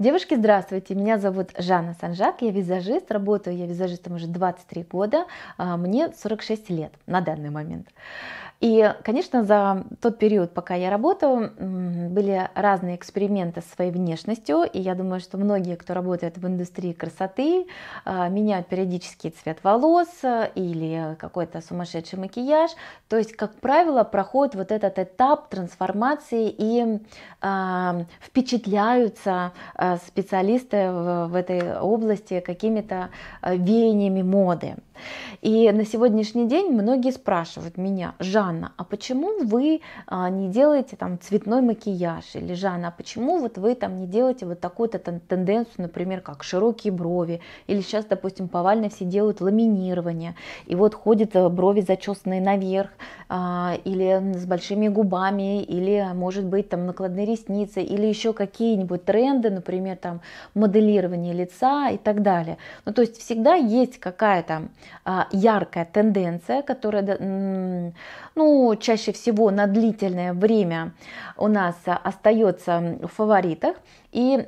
Девушки, здравствуйте, меня зовут Жанна Санжак, я визажист, работаю я визажистом уже 23 года, а, мне 46 лет на данный момент. И, конечно, за тот период, пока я работаю, были разные эксперименты со своей внешностью, и я думаю, что многие, кто работает в индустрии красоты, а, меняют периодически цвет волос а, или какой-то сумасшедший макияж. То есть, как правило, проходит вот этот этап трансформации и э, впечатляются специалисты в, в этой области какими-то веяниями моды. И на сегодняшний день многие спрашивают меня, Жанна, а почему вы а, не делаете там цветной макияж? Или Жанна, а почему вот вы там не делаете вот такую-то тенденцию, например, как широкие брови? Или сейчас, допустим, повально все делают ламинирование, и вот ходят э, брови зачесанные наверх, а, или с большими губами, или, может быть, там накладные ресницы, или еще какие-нибудь тренды, например, там моделирование лица и так далее. Ну, то есть всегда есть какая-то а, яркая тенденция, которая, ну, чаще всего на длительное время у нас а, остается в фаворитах, и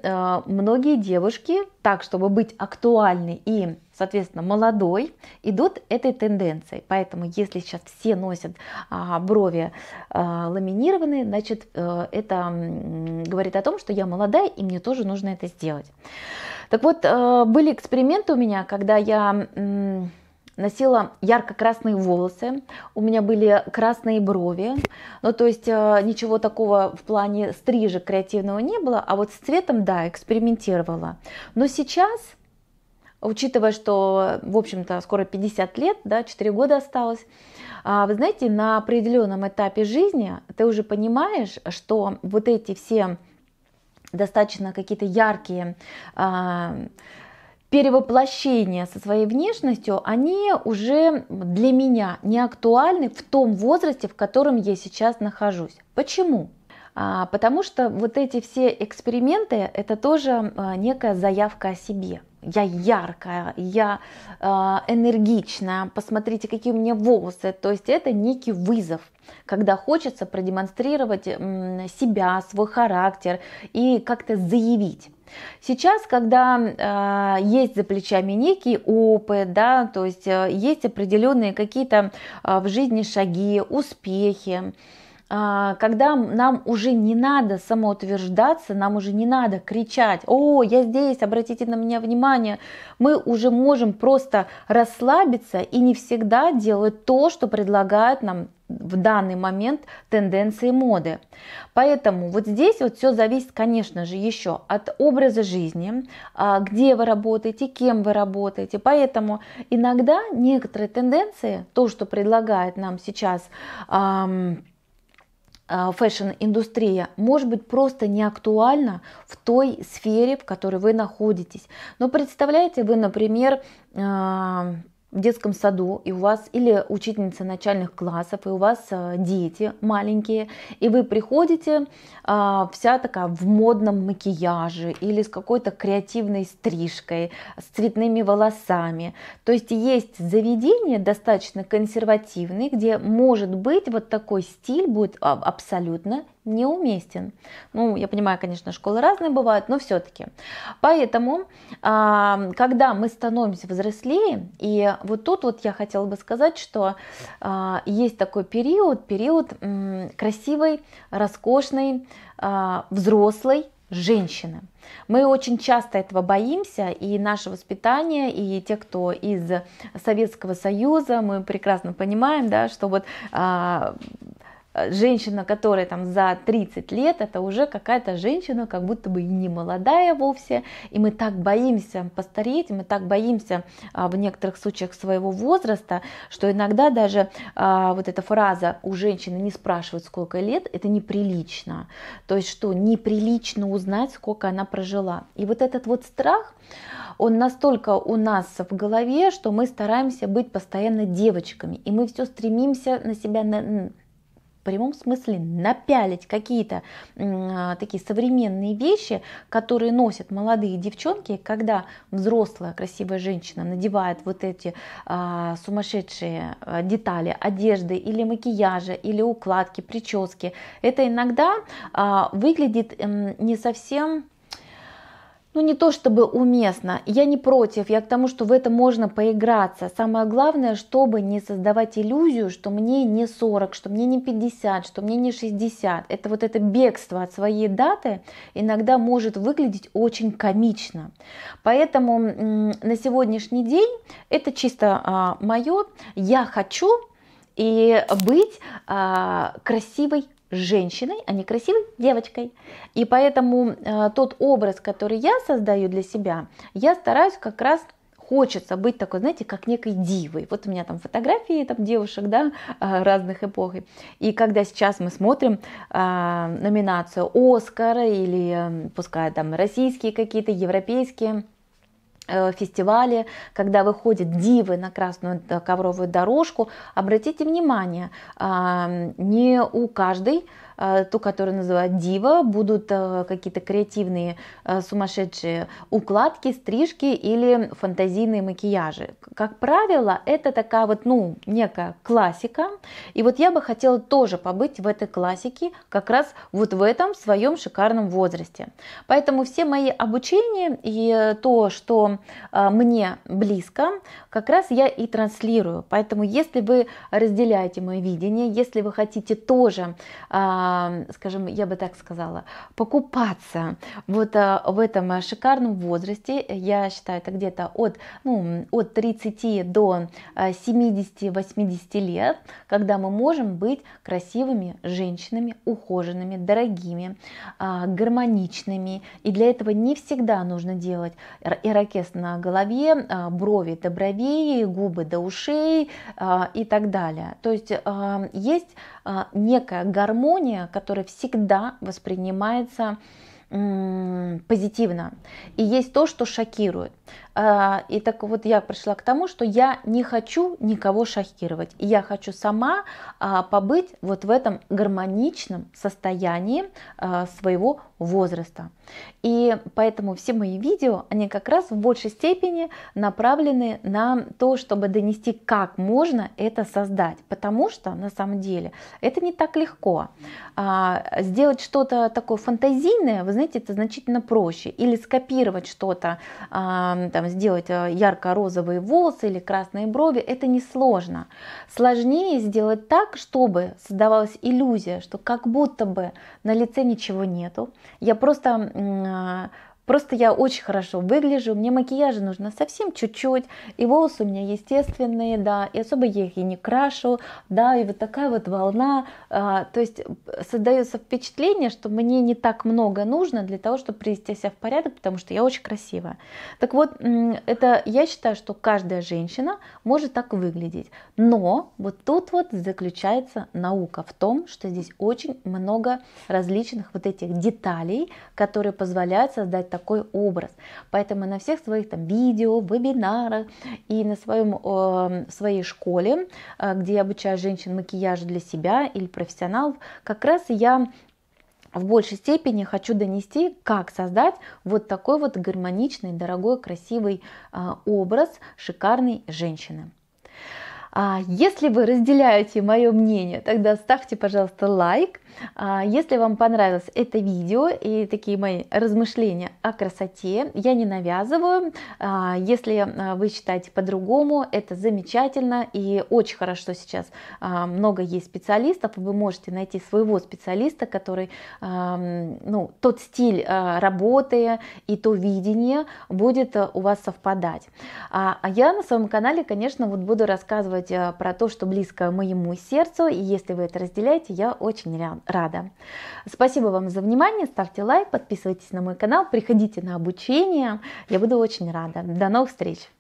многие девушки, так, чтобы быть актуальны и соответственно, молодой, идут этой тенденцией. Поэтому если сейчас все носят а, брови а, ламинированные, значит, э, это говорит о том, что я молодая, и мне тоже нужно это сделать. Так вот, э, были эксперименты у меня, когда я носила ярко-красные волосы, у меня были красные брови, ну то есть э, ничего такого в плане стрижек креативного не было, а вот с цветом, да, экспериментировала. Но сейчас учитывая, что, в общем-то, скоро 50 лет, да, 4 года осталось, а, вы знаете, на определенном этапе жизни ты уже понимаешь, что вот эти все достаточно какие-то яркие а, перевоплощения со своей внешностью, они уже для меня не актуальны в том возрасте, в котором я сейчас нахожусь. Почему? А, потому что вот эти все эксперименты, это тоже некая заявка о себе – я яркая, я э, энергичная, посмотрите, какие у меня волосы. То есть это некий вызов, когда хочется продемонстрировать себя, свой характер и как-то заявить. Сейчас, когда э, есть за плечами некий опыт, да, то есть э, есть определенные какие-то э, в жизни шаги, успехи, э, а, когда нам уже не надо самоутверждаться, нам уже не надо кричать, о, я здесь, обратите на меня внимание, мы уже можем просто расслабиться и не всегда делать то, что предлагает нам в данный момент тенденции моды. Поэтому вот здесь вот все зависит, конечно же, еще от образа жизни, а, где вы работаете, кем вы работаете. Поэтому иногда некоторые тенденции, то, что предлагает нам сейчас эм, Э, фэшн-индустрия может быть просто не актуальна в той сфере, в которой вы находитесь. Но представляете, вы, например, э, в детском саду, и у вас или учительница начальных классов, и у вас э, дети маленькие, и вы приходите а, вся такая в модном макияже или с какой-то креативной стрижкой, с цветными волосами. То есть есть заведения достаточно консервативные, где может быть вот такой стиль будет а, абсолютно неуместен. Ну, я понимаю, конечно, школы разные бывают, но все-таки. Поэтому, а, когда мы становимся взрослее, и вот тут вот я хотела бы сказать, что а, есть такой период, период красивой, роскошной, а, взрослой женщины. Мы очень часто этого боимся, и наше воспитание, и те, кто из Советского Союза, мы прекрасно понимаем, да, что вот Э, женщина, которая там за 30 лет, это уже какая-то женщина, как будто бы и не молодая вовсе, и мы так боимся постареть, мы так боимся а, в некоторых случаях своего возраста, что иногда даже а, вот эта фраза у женщины не спрашивают сколько лет, это неприлично, то есть что неприлично узнать, сколько она прожила. И вот этот вот страх, он настолько у нас в голове, что мы стараемся быть постоянно девочками, и мы все стремимся на себя на в прямом смысле напялить какие-то э, такие современные вещи, которые носят молодые девчонки, когда взрослая красивая женщина надевает вот эти э, сумасшедшие а, детали одежды или макияжа, или укладки, прически. Это иногда э, выглядит э, не совсем ну не то чтобы уместно, я не против, я к тому, что в это можно поиграться. Самое главное, чтобы не создавать иллюзию, что мне не 40, что мне не 50, что мне не 60. Это вот это бегство от своей даты иногда может выглядеть очень комично. Поэтому на сегодняшний день это чисто а, мое, я хочу и быть а, красивой женщиной, а не красивой девочкой. И поэтому э, тот образ, который я создаю для себя, я стараюсь как раз хочется быть такой, знаете, как некой дивой. Вот у меня там фотографии там девушек, да, э, разных эпох. И когда сейчас мы смотрим э, номинацию Оскара или э, пускай там российские какие-то, европейские, Э, фестивале, когда выходят дивы на красную э, ковровую дорожку, обратите внимание, а, не у каждой Э, ту, которую называют дива, будут э, какие-то креативные э, сумасшедшие укладки, стрижки или фантазийные макияжи. Как правило, это такая вот, ну, некая классика. И вот я бы хотела тоже побыть в этой классике, как раз вот в этом своем шикарном возрасте. Поэтому все мои обучения и то, что мне близко, как раз я и транслирую. Поэтому если вы разделяете мое видение, если вы хотите тоже скажем, я бы так сказала, покупаться вот а, в этом а, шикарном возрасте. Я считаю, это где-то от, ну, от 30 до 70-80 а, лет, когда мы можем быть красивыми женщинами, ухоженными, дорогими, гармоничными. И для этого не всегда нужно делать ирокез на голове, брови до бровей, губы до ушей и так далее. То есть есть некая гармония, внимание, которое всегда воспринимается позитивно. И есть то, что шокирует. А, и так вот я пришла к тому, что я не хочу никого шокировать. Я хочу сама а, побыть вот в этом гармоничном состоянии а, своего возраста. И поэтому все мои видео, они как раз в большей степени направлены на то, чтобы донести, как можно это создать. Потому что на самом деле это не так легко. Сделать что-то такое фантазийное, вы знаете, это значительно проще. Или скопировать что-то, там, сделать э, ярко-розовые волосы или красные брови, это несложно. Сложнее сделать так, чтобы создавалась иллюзия, что как будто бы на лице ничего нету. Я просто а, Просто я очень хорошо выгляжу, мне макияжа нужно совсем чуть-чуть, и волосы у меня естественные, да, и особо я их и не крашу, да, и вот такая вот волна, а, то есть э, создается впечатление, что мне не так много нужно для того, чтобы привести себя в порядок, потому что я очень красивая. Так вот, это я считаю, что каждая женщина может так выглядеть, но вот тут вот заключается наука в том, что здесь очень много различных вот этих деталей, которые позволяют создать такой такой образ. Поэтому на всех своих там видео, вебинарах и на своем, э, своей школе, э, где я обучаю женщин макияжу для себя или профессионалов, как раз я в большей степени хочу донести, как создать вот такой вот гармоничный, дорогой, красивый э, образ шикарной женщины. А если вы разделяете мое мнение, тогда ставьте, пожалуйста, лайк. А если вам понравилось это видео и такие мои размышления о красоте, я не навязываю. А если а, вы считаете по-другому, это замечательно и очень хорошо что сейчас а, много есть специалистов, и вы можете найти своего специалиста, который, а, ну, тот стиль работы и то видение будет у вас совпадать. А я на своем канале, конечно, вот буду рассказывать делать э, про то, что близко моему сердцу, и если вы это разделяете, я очень рада. Спасибо вам за внимание, ставьте лайк, подписывайтесь на мой канал, приходите на обучение, я буду очень рада. До новых встреч!